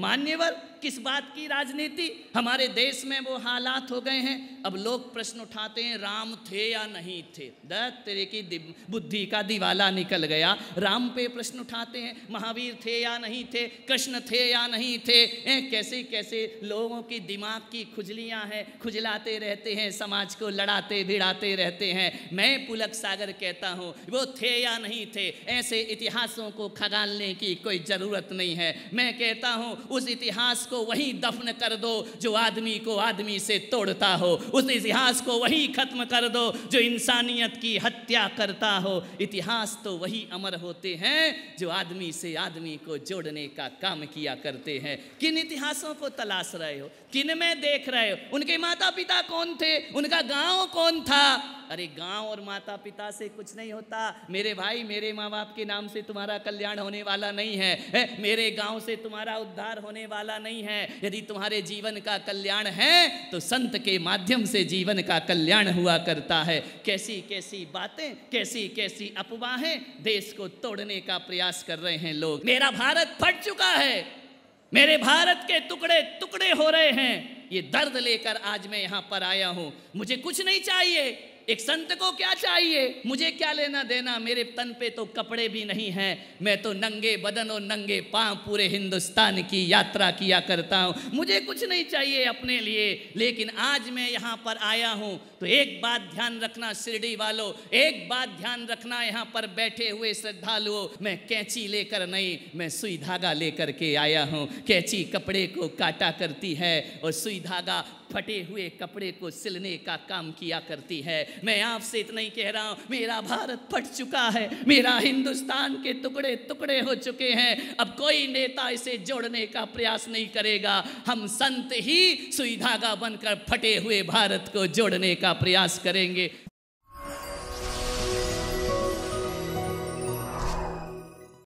मान्यवर किस बात की राजनीति हमारे देश में वो हालात हो गए हैं अब लोग प्रश्न उठाते हैं राम थे या नहीं थे दस तेरे की बुद्धि का दिवाला निकल गया राम पे प्रश्न उठाते हैं महावीर थे या नहीं थे कृष्ण थे या नहीं थे ए, कैसे कैसे लोगों की दिमाग की खुजलियां हैं खुजलाते रहते हैं समाज को लड़ाते भिड़ाते रहते हैं मैं पुलक सागर कहता हूँ वो थे या नहीं थे ऐसे इतिहासों को खगालने की कोई ज़रूरत नहीं है मैं कहता हूँ उस इतिहास को वही दफन कर दो जो आदमी को आदमी से तोड़ता हो उस इतिहास को वही ख़त्म कर दो जो इंसानियत की हत्या करता हो इतिहास तो वही अमर होते हैं जो आदमी से आदमी को जोड़ने का काम किया करते हैं किन इतिहासों को तलाश रहे हो किन में देख रहे हो उनके माता पिता कौन थे उनका गांव कौन था अरे गांव और माता पिता से कुछ नहीं होता मेरे भाई मेरे माँ बाप के नाम से तुम्हारा कल्याण होने वाला नहीं है ए, मेरे गांव से तुम्हारा उद्धार बेकार होने वाला नहीं है यदि तुम्हारे जीवन का कल्याण है तो संत के माध्यम से जीवन का कल्याण हुआ करता है कैसी कैसी बातें कैसी कैसी अफवाहें देश को तोड़ने का प्रयास कर रहे हैं लोग मेरा भारत फट चुका है मेरे भारत के टुकड़े टुकड़े हो रहे हैं ये दर्द लेकर आज मैं यहाँ पर आया हूँ मुझे कुछ नहीं चाहिए एक संत को क्या चाहिए मुझे क्या लेना देना मेरे तन पे तो कपड़े भी नहीं हैं मैं तो नंगे बदन और नंगे पांव पूरे हिंदुस्तान की यात्रा किया करता हूँ मुझे कुछ नहीं चाहिए अपने लिए लेकिन आज मैं यहाँ पर आया हूँ तो एक बात ध्यान रखना शिरडी वालों एक बात ध्यान रखना यहाँ पर बैठे हुए श्रद्धालुओं मैं कैंची लेकर नहीं मैं सुई धागा लेकर के आया हूँ कैंची कपड़े को काटा करती है और सुई धागा फटे हुए कपड़े को सिलने का काम किया करती है मैं आपसे इतना ही कह रहा हूँ मेरा भारत फट चुका है मेरा हिंदुस्तान के टुकड़े टुकड़े हो चुके हैं अब कोई नेता इसे जोड़ने का प्रयास नहीं करेगा हम संत ही सुई धागा बनकर फटे हुए भारत को जोड़ने का प्रयास करेंगे